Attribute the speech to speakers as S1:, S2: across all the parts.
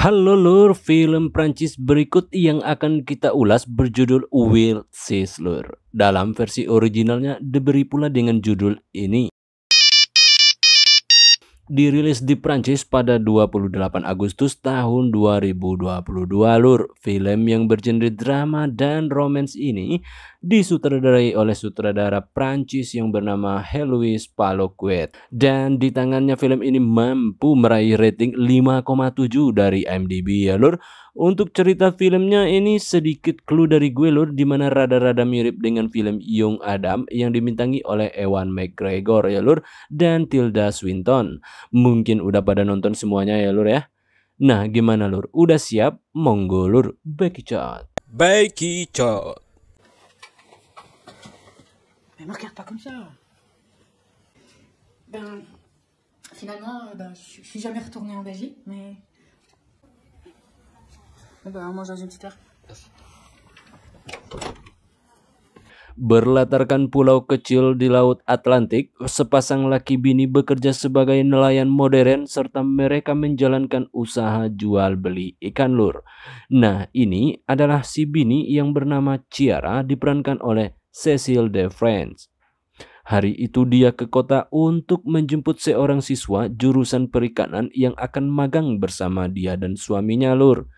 S1: Halo lur, film Prancis berikut yang akan kita ulas berjudul Will Sis lur. Dalam versi originalnya diberi pula dengan judul ini dirilis di Prancis pada 28 Agustus tahun 2022 lur. Film yang bergenre drama dan romans ini disutradarai oleh sutradara Prancis yang bernama Heloise Paloquet. Dan di tangannya film ini mampu meraih rating 5,7 dari IMDb ya lur untuk cerita filmnya ini sedikit clue dari gue lur di mana rada-rada mirip dengan film Young Adam yang dimintangi oleh Ewan McGregor ya lur dan Tilda Swinton. Mungkin udah pada nonton semuanya ya lur ya. Nah gimana lur? Udah siap? Monggo lur, baik Chat. baik Chat. Memang kayak ya, finalement, ben, je suis jamais retournée en Belgique, mais Eh, Berlatarkan pulau kecil di Laut Atlantik, sepasang laki bini bekerja sebagai nelayan modern serta mereka menjalankan usaha jual beli ikan lur. Nah, ini adalah si bini yang bernama Ciara diperankan oleh Cecil de France. Hari itu dia ke kota untuk menjemput seorang siswa jurusan perikanan yang akan magang bersama dia dan suaminya lur.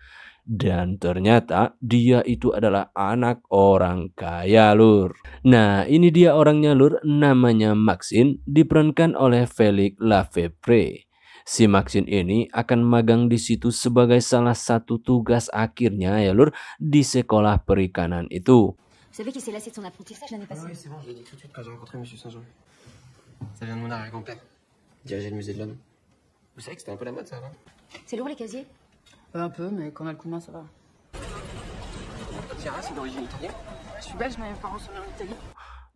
S1: Dan ternyata dia itu adalah anak orang kaya lur. Nah ini dia orangnya lur namanya Maxin diperankan oleh Felix Lafebvre. Si Maxin ini akan magang di situ sebagai salah satu tugas akhirnya ya lur di sekolah perikanan itu. Vous savez c'est un peu la mode, ça, non C'est lourd, les casiers Un peu, mais quand on ça va.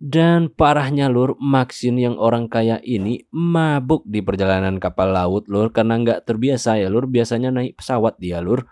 S1: Dan parahnya lur, Maxin yang orang kaya ini mabuk di perjalanan kapal laut lur karena nggak terbiasa ya lur, biasanya naik pesawat dia lur.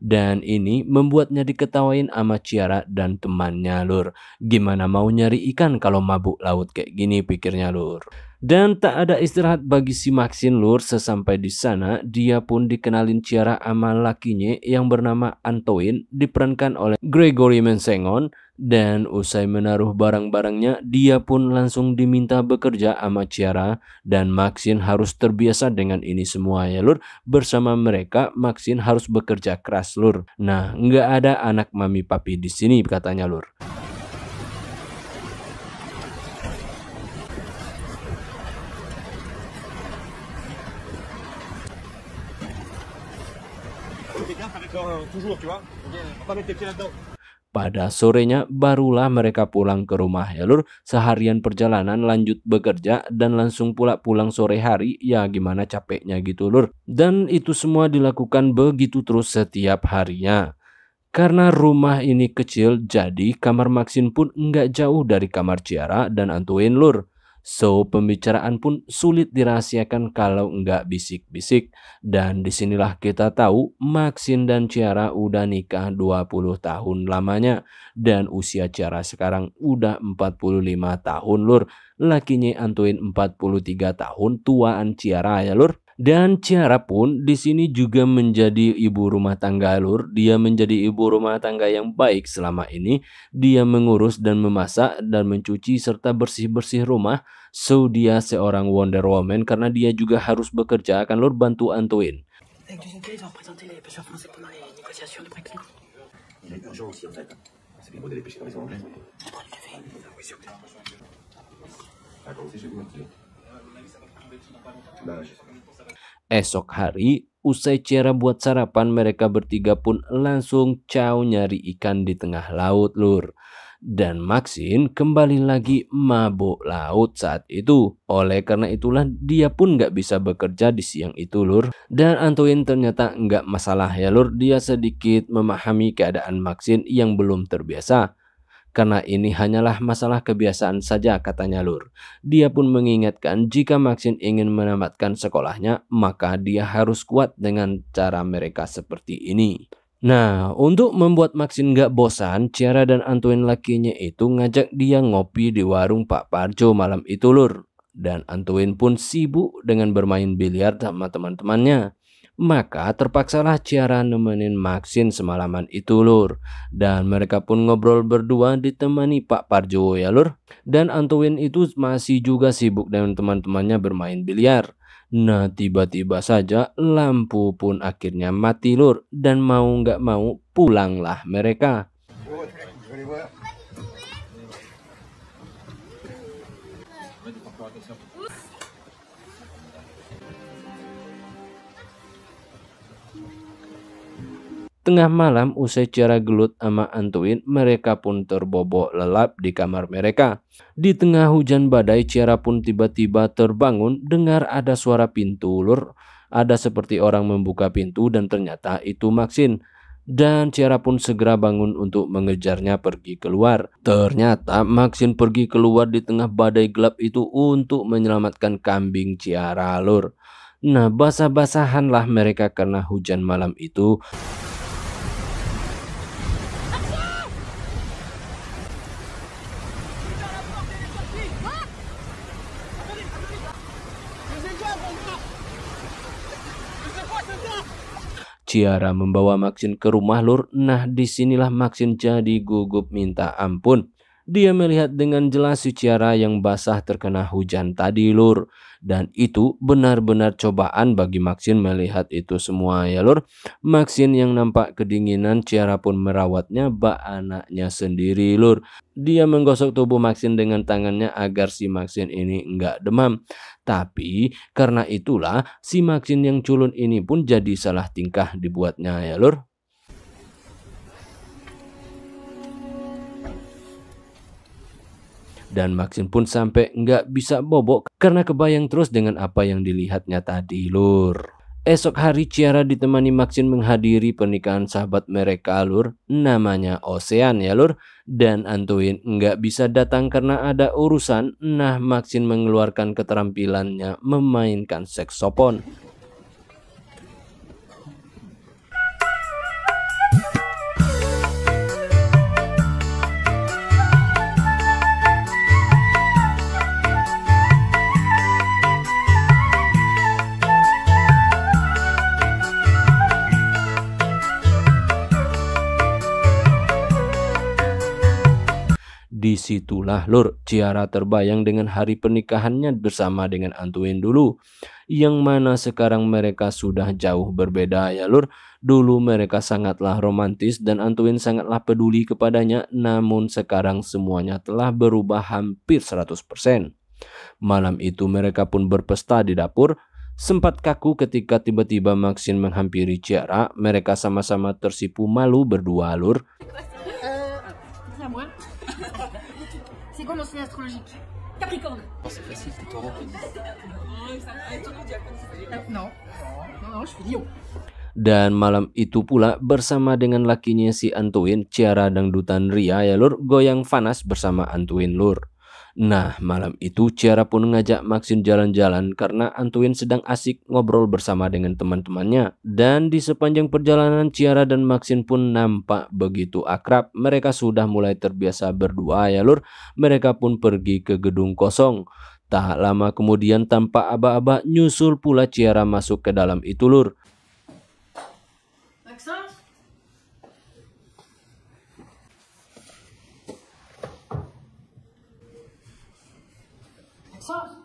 S1: Dan ini membuatnya diketawain sama Ciara dan temannya lur. Gimana mau nyari ikan kalau mabuk laut kayak gini pikirnya lur. Dan tak ada istirahat bagi si Maxin Lur sesampai di sana, dia pun dikenalin Ciara ama lakinya yang bernama Antoin, diperankan oleh Gregory Mensengon. Dan usai menaruh barang-barangnya, dia pun langsung diminta bekerja sama Ciara. Dan Maxin harus terbiasa dengan ini semua ya Lur. Bersama mereka, Maxin harus bekerja keras Lur. Nah, nggak ada anak mami papi di sini katanya Lur. Pada sorenya barulah mereka pulang ke rumah Helur seharian perjalanan lanjut bekerja dan langsung pula pulang sore hari ya gimana capeknya gitu lur. Dan itu semua dilakukan begitu terus setiap harinya. Karena rumah ini kecil jadi kamar Maxin pun enggak jauh dari kamar Ciara dan Antuin lur. So, pembicaraan pun sulit dirahasiakan kalau nggak bisik-bisik. Dan disinilah kita tahu Maxin dan Ciara udah nikah 20 tahun lamanya. Dan usia Ciara sekarang udah 45 tahun lur. Lakinya Antuin 43 tahun tuaan Ciara ya lur. Dan Ciara pun di sini juga menjadi ibu rumah tangga Lur. Dia menjadi ibu rumah tangga yang baik selama ini. Dia mengurus dan memasak dan mencuci serta bersih-bersih rumah. So dia seorang Wonder Woman karena dia juga harus bekerja akan Lur bantu Antoin. Bah, je Esok hari, usai Ciara buat sarapan, mereka bertiga pun langsung caw nyari ikan di tengah laut, Lur. Dan Maxin kembali lagi mabuk laut saat itu. Oleh karena itulah dia pun nggak bisa bekerja di siang itu, Lur. Dan Antoin ternyata nggak masalah ya, Lur. Dia sedikit memahami keadaan Maxin yang belum terbiasa. Karena ini hanyalah masalah kebiasaan saja katanya Lur. Dia pun mengingatkan jika Maxin ingin menamatkan sekolahnya maka dia harus kuat dengan cara mereka seperti ini. Nah, untuk membuat Maxin gak bosan, Ciara dan Antoin lakinya itu ngajak dia ngopi di warung Pak Parjo malam itu lur. Dan Antoin pun sibuk dengan bermain biliar sama teman-temannya. Maka terpaksalah Ciara nemenin Maxin semalaman itu lur. Dan mereka pun ngobrol berdua ditemani Pak Parjo ya lur. Dan Antoin itu masih juga sibuk dengan teman-temannya bermain biliar. Nah tiba-tiba saja lampu pun akhirnya mati lur. Dan mau nggak mau pulanglah mereka. Tengah malam usai cara gelut ama Antuin, mereka pun terbobok lelap di kamar mereka. Di tengah hujan badai, Ciara pun tiba-tiba terbangun dengar ada suara pintu lur. Ada seperti orang membuka pintu dan ternyata itu Maxin. Dan Ciara pun segera bangun untuk mengejarnya pergi keluar. Ternyata Maxin pergi keluar di tengah badai gelap itu untuk menyelamatkan kambing Ciara lur. Nah basah-basahanlah mereka karena hujan malam itu. Ciara membawa Maksin ke rumah Lur. Nah disinilah Maksin jadi gugup minta ampun. Dia melihat dengan jelas si Ciara yang basah terkena hujan tadi lur. Dan itu benar-benar cobaan bagi Maxin melihat itu semua ya lur. Maxin yang nampak kedinginan Ciara pun merawatnya bak anaknya sendiri lur. Dia menggosok tubuh Maxin dengan tangannya agar si Maxin ini enggak demam. Tapi karena itulah si Maxin yang culun ini pun jadi salah tingkah dibuatnya ya lur. dan Maxin pun sampai nggak bisa bobok karena kebayang terus dengan apa yang dilihatnya tadi lur. Esok hari Ciara ditemani Maxin menghadiri pernikahan sahabat mereka lur namanya Ocean ya lur dan Antoin nggak bisa datang karena ada urusan nah Maxin mengeluarkan keterampilannya memainkan seksopon Disitulah lur Ciara terbayang dengan hari pernikahannya bersama dengan Antuin dulu. Yang mana sekarang mereka sudah jauh berbeda ya lur. Dulu mereka sangatlah romantis dan Antuin sangatlah peduli kepadanya namun sekarang semuanya telah berubah hampir 100%. Malam itu mereka pun berpesta di dapur sempat kaku ketika tiba-tiba Maxin menghampiri Ciara. Mereka sama-sama tersipu malu berdua lur eh, quoi mon signe astrologique Capricorne. Oh, c'est facile, t'es taureau. Non. Non, non, je suis lion. Dan malam itu pula bersama dengan lakinya si Antuin, Ciara dangdutan Ria ya lur goyang panas bersama Antuin lur. Nah, malam itu Ciara pun ngajak Maxin jalan-jalan karena Antuin sedang asik ngobrol bersama dengan teman-temannya. Dan di sepanjang perjalanan Ciara dan Maxin pun nampak begitu akrab. Mereka sudah mulai terbiasa berdua ya lur. Mereka pun pergi ke gedung kosong. Tak lama kemudian tanpa aba-aba nyusul pula Ciara masuk ke dalam itu lur. stop.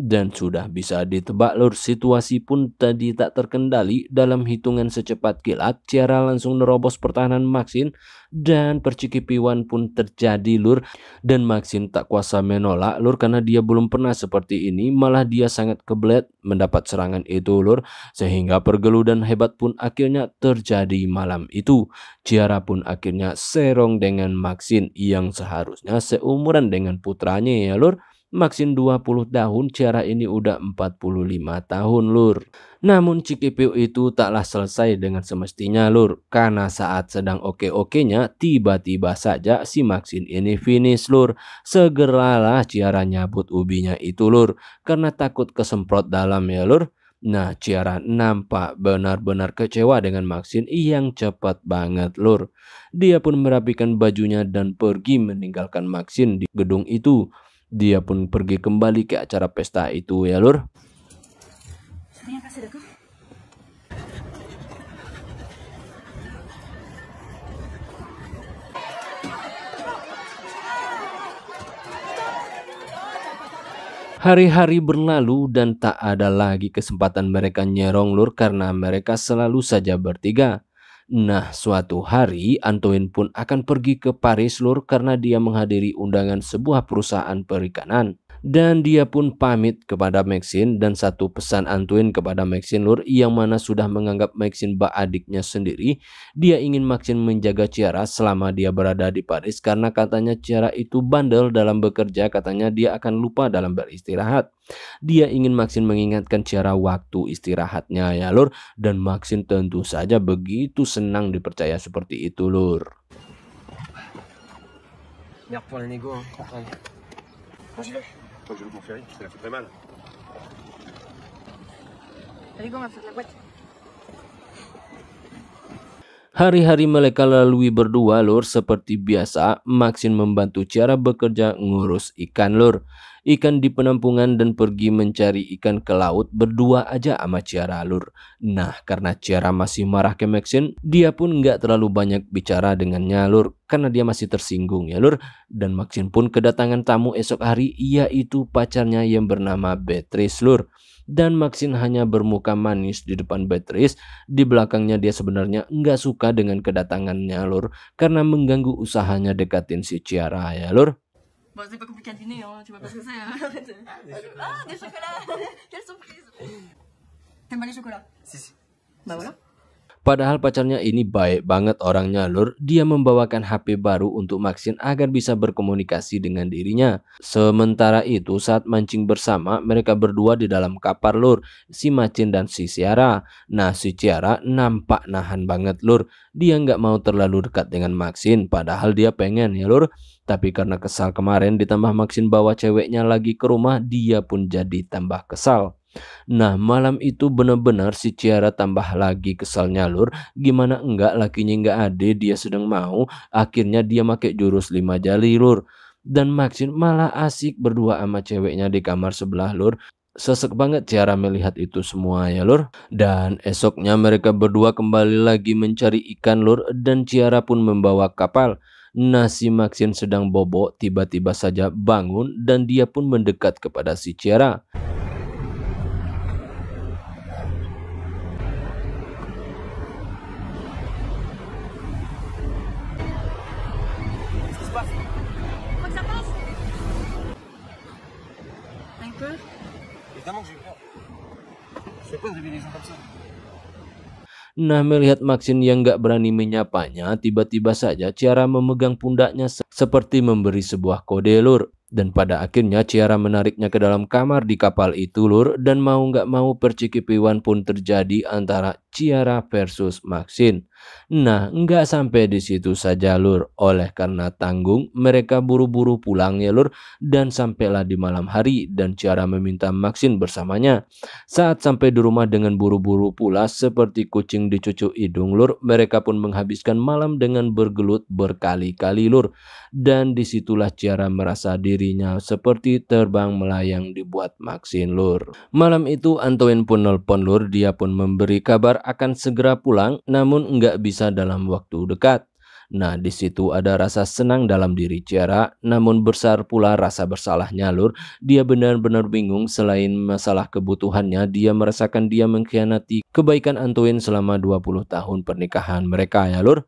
S1: Dan sudah bisa ditebak lur situasi pun tadi tak terkendali dalam hitungan secepat kilat Ciara langsung nerobos pertahanan Maxin dan percikipiwan pun terjadi lur dan Maxin tak kuasa menolak lur karena dia belum pernah seperti ini malah dia sangat kebelet mendapat serangan itu lur sehingga pergeludan hebat pun akhirnya terjadi malam itu Ciara pun akhirnya serong dengan Maxin yang seharusnya seumuran dengan putranya ya lur Maksin 20 tahun cara ini udah 45 tahun lur. Namun cikipiu itu taklah selesai dengan semestinya lur. Karena saat sedang oke oke nya, tiba-tiba saja si Maksin ini finish lur. Segeralah Ciara nyabut ubinya itu lur. Karena takut kesemprot dalam ya lur. Nah, Ciara nampak benar-benar kecewa dengan maksin yang cepat banget, Lur. Dia pun merapikan bajunya dan pergi meninggalkan maksin di gedung itu. Dia pun pergi kembali ke acara pesta itu ya lur. Hari-hari berlalu dan tak ada lagi kesempatan mereka nyerong lur karena mereka selalu saja bertiga. Nah, suatu hari Antoine pun akan pergi ke Paris Lur karena dia menghadiri undangan sebuah perusahaan perikanan. Dan dia pun pamit kepada Maxine dan satu pesan Antuin kepada Maxine Lur yang mana sudah menganggap Maxine bak adiknya sendiri. Dia ingin Maxine menjaga Ciara selama dia berada di Paris karena katanya Ciara itu bandel dalam bekerja katanya dia akan lupa dalam beristirahat. Dia ingin Maxine mengingatkan Ciara waktu istirahatnya ya Lur dan Maxine tentu saja begitu senang dipercaya seperti itu Lur. Merde pour le Toi, je le mon ferry, ça la fait très mal. Allez, go, on va faire la boîte. Hari-hari mereka lalui berdua lur seperti biasa Maxin membantu cara bekerja ngurus ikan lur ikan di penampungan dan pergi mencari ikan ke laut berdua aja sama Ciara Alur. Nah, karena Ciara masih marah ke Maxine, dia pun nggak terlalu banyak bicara dengan Nyalur karena dia masih tersinggung ya Lur. Dan Maxine pun kedatangan tamu esok hari yaitu pacarnya yang bernama Beatrice Lur dan Maxine hanya bermuka manis di depan Beatrice. Di belakangnya dia sebenarnya nggak suka dengan kedatangannya Lur karena mengganggu usahanya dekatin si Ciara ya Lur. c'est pas compliqué à deviner, hein, tu vois pas ce que c'est. Hein. Ah, des ah, chocolats. Quelle surprise T'aimes pas les chocolats Si, si. Bah voilà. Padahal pacarnya ini baik banget orangnya lur, dia membawakan HP baru untuk Maxin agar bisa berkomunikasi dengan dirinya. Sementara itu saat mancing bersama mereka berdua di dalam kapal, lur, si Macin dan si Ciara. Nah si Ciara nampak nahan banget lur, dia nggak mau terlalu dekat dengan Maxin. padahal dia pengen ya lur. Tapi karena kesal kemarin ditambah Maxin bawa ceweknya lagi ke rumah dia pun jadi tambah kesal. Nah malam itu benar-benar si Ciara tambah lagi kesal nyalur. Gimana enggak lakinya enggak ada dia sedang mau. Akhirnya dia make jurus lima jali lur. Dan Maxin malah asik berdua sama ceweknya di kamar sebelah lur. Sesek banget Ciara melihat itu semua ya lur. Dan esoknya mereka berdua kembali lagi mencari ikan lur dan Ciara pun membawa kapal. nah si Maxin sedang bobo tiba-tiba saja bangun dan dia pun mendekat kepada si Ciara. Nah melihat Maxin yang gak berani menyapanya, tiba-tiba saja Ciara memegang pundaknya seperti memberi sebuah kode lur. Dan pada akhirnya Ciara menariknya ke dalam kamar di kapal itu lur dan mau nggak mau percikipiwan pun terjadi antara Ciara versus Maxin. Nah nggak sampai di situ saja lur oleh karena tanggung mereka buru-buru pulang ya lur dan sampailah di malam hari dan Ciara meminta Maxin bersamanya. Saat sampai di rumah dengan buru-buru pula seperti kucing dicucu hidung lur mereka pun menghabiskan malam dengan bergelut berkali-kali lur dan disitulah Ciara merasa diri dirinya seperti terbang melayang dibuat Maxine Lur. Malam itu Antoine pun nelpon Lur, dia pun memberi kabar akan segera pulang namun nggak bisa dalam waktu dekat. Nah, di situ ada rasa senang dalam diri Ciara, namun besar pula rasa bersalahnya Lur. Dia benar-benar bingung selain masalah kebutuhannya, dia merasakan dia mengkhianati kebaikan Antoine selama 20 tahun pernikahan mereka ya Lur.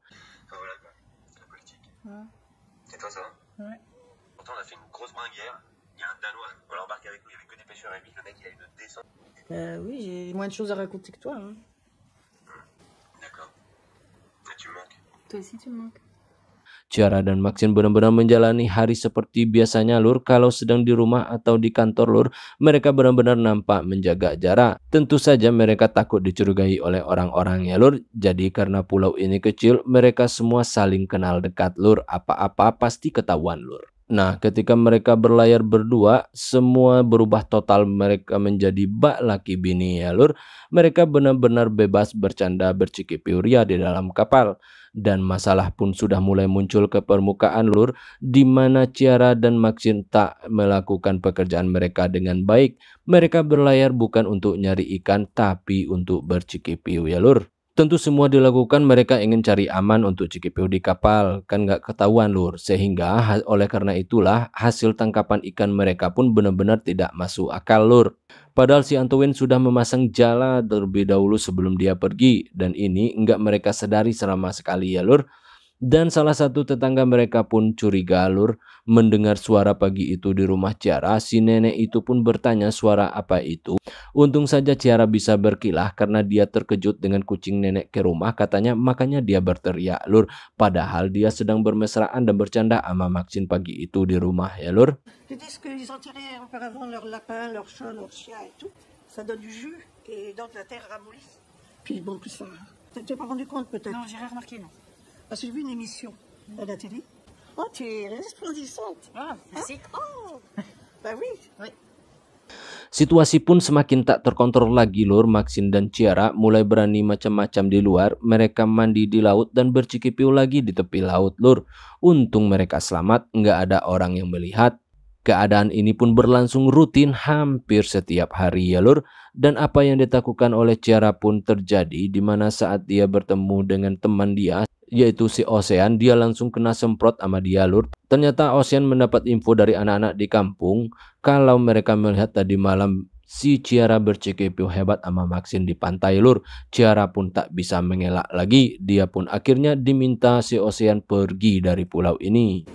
S1: Euh, oui, j'ai moins de choses à raconter que toi. Hein. Ciara dan Maxine benar-benar menjalani hari seperti biasanya lur kalau sedang di rumah atau di kantor lur mereka benar-benar nampak menjaga jarak tentu saja mereka takut dicurigai oleh orang-orangnya lur jadi karena pulau ini kecil mereka semua saling kenal dekat lur apa-apa pasti ketahuan lur Nah, ketika mereka berlayar berdua, semua berubah total. Mereka menjadi bak laki bini ya lur. Mereka benar-benar bebas bercanda berciki di dalam kapal. Dan masalah pun sudah mulai muncul ke permukaan lur, di mana Ciara dan Maxin tak melakukan pekerjaan mereka dengan baik. Mereka berlayar bukan untuk nyari ikan, tapi untuk berciki ya lur. Tentu semua dilakukan mereka ingin cari aman untuk CGPO di kapal, kan nggak ketahuan lur. Sehingga oleh karena itulah hasil tangkapan ikan mereka pun benar-benar tidak masuk akal lur. Padahal si Antoine sudah memasang jala terlebih dahulu sebelum dia pergi dan ini nggak mereka sadari selama sekali ya lur dan salah satu tetangga mereka pun curiga Lur mendengar suara pagi itu di rumah Ciara. Si nenek itu pun bertanya suara apa itu. Untung saja Ciara bisa berkilah karena dia terkejut dengan kucing nenek ke rumah katanya makanya dia berteriak lur. Padahal dia sedang bermesraan dan bercanda sama Maxin pagi itu di rumah ya lur. Puis bon, plus ça. T'as pas rendu compte peut-être Non, j'ai rien remarqué, non. Parce que j'ai vu une émission à la télé. Oh, tu es resplendissante. Ah, physique. Hein? Oh, bah oui. Oui. Situasi pun semakin tak terkontrol lagi lur Maxin dan Ciara mulai berani macam-macam di luar Mereka mandi di laut dan bercikipiu lagi di tepi laut lur Untung mereka selamat nggak ada orang yang melihat Keadaan ini pun berlangsung rutin hampir setiap hari ya lur dan apa yang ditakukan oleh Ciara pun terjadi di mana saat dia bertemu dengan teman dia yaitu si Ocean, dia langsung kena semprot sama dia lur. Ternyata Ocean mendapat info dari anak-anak di kampung kalau mereka melihat tadi malam si Ciara bercekipio hebat sama Maxin di pantai lur. Ciara pun tak bisa mengelak lagi, dia pun akhirnya diminta si Ocean pergi dari pulau ini.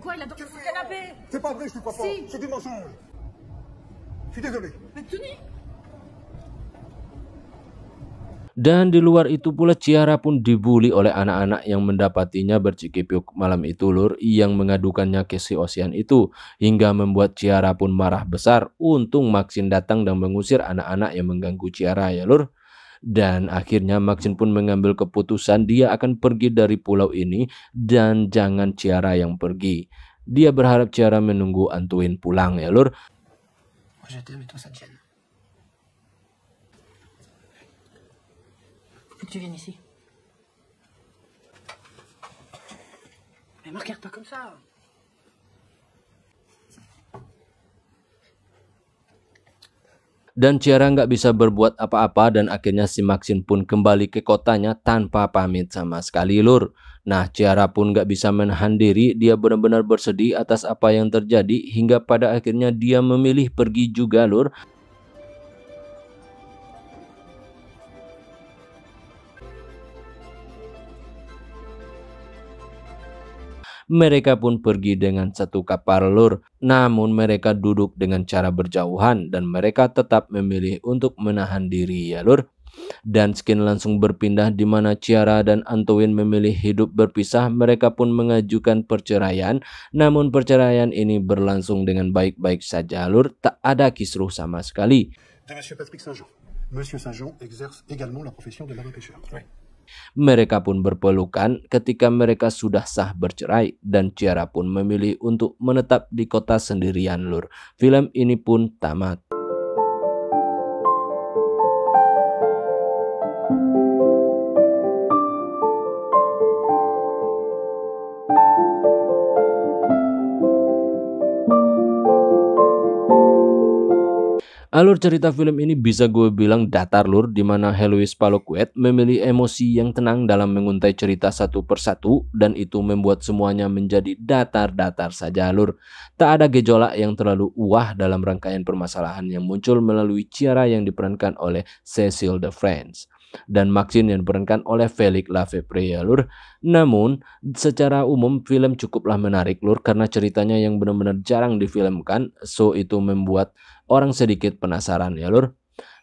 S1: Quoi, il a dormi sur le canapé C'est pas vrai, je te crois pas. C'est du mensonge. Je suis désolé. Mais Dan di luar itu pula Ciara pun dibully oleh anak-anak yang mendapatinya bercikipiuk malam itu lur yang mengadukannya ke si Osian itu hingga membuat Ciara pun marah besar. Untung Maxin datang dan mengusir anak-anak yang mengganggu Ciara ya lur. Dan akhirnya Maxin pun mengambil keputusan dia akan pergi dari pulau ini dan jangan Ciara yang pergi. Dia berharap Ciara menunggu Antuin pulang ya lur. Mais regarde comme ça. dan Ciara nggak bisa berbuat apa-apa dan akhirnya si Maxin pun kembali ke kotanya tanpa pamit sama sekali lur. Nah Ciara pun nggak bisa menahan diri, dia benar-benar bersedih atas apa yang terjadi hingga pada akhirnya dia memilih pergi juga lur. mereka pun pergi dengan satu kapal lur. Namun mereka duduk dengan cara berjauhan dan mereka tetap memilih untuk menahan diri ya lur. Dan skin langsung berpindah di mana Ciara dan Antoine memilih hidup berpisah. Mereka pun mengajukan perceraian. Namun perceraian ini berlangsung dengan baik-baik saja lur. Tak ada kisruh sama sekali. Monsieur Patrick Saint-Jean. Monsieur Saint-Jean exerce également la profession de marin-pêcheur. Oui. Mereka pun berpelukan ketika mereka sudah sah bercerai dan Ciara pun memilih untuk menetap di kota sendirian lur. Film ini pun tamat. Alur cerita film ini bisa gue bilang datar lur di mana Helwis Palokuet memilih emosi yang tenang dalam menguntai cerita satu persatu dan itu membuat semuanya menjadi datar-datar saja lur. Tak ada gejolak yang terlalu wah dalam rangkaian permasalahan yang muncul melalui Ciara yang diperankan oleh Cecil the Friends dan Maxine yang diperankan oleh Felix Lafebvre ya lur. Namun secara umum film cukuplah menarik lur karena ceritanya yang benar-benar jarang difilmkan so itu membuat orang sedikit penasaran ya lur.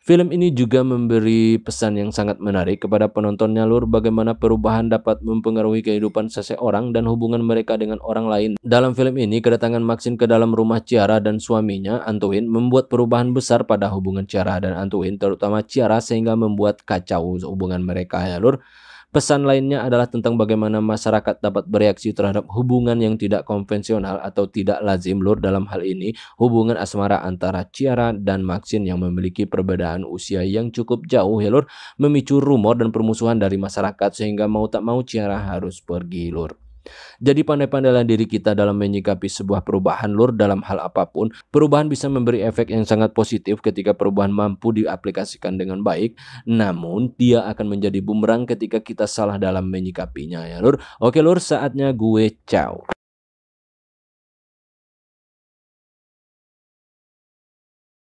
S1: Film ini juga memberi pesan yang sangat menarik kepada penontonnya lur bagaimana perubahan dapat mempengaruhi kehidupan seseorang dan hubungan mereka dengan orang lain. Dalam film ini kedatangan Maxine ke dalam rumah Ciara dan suaminya Antoin membuat perubahan besar pada hubungan Ciara dan Antoin, terutama Ciara sehingga membuat kacau hubungan mereka ya lur. Pesan lainnya adalah tentang bagaimana masyarakat dapat bereaksi terhadap hubungan yang tidak konvensional atau tidak lazim lur dalam hal ini hubungan asmara antara Ciara dan Maxin yang memiliki perbedaan usia yang cukup jauh ya lur memicu rumor dan permusuhan dari masyarakat sehingga mau tak mau Ciara harus pergi lur. Jadi pandai-pandailah diri kita dalam menyikapi sebuah perubahan lur dalam hal apapun. Perubahan bisa memberi efek yang sangat positif ketika perubahan mampu diaplikasikan dengan baik. Namun dia akan menjadi bumerang ketika kita salah dalam menyikapinya ya lur. Oke lur saatnya gue ciao.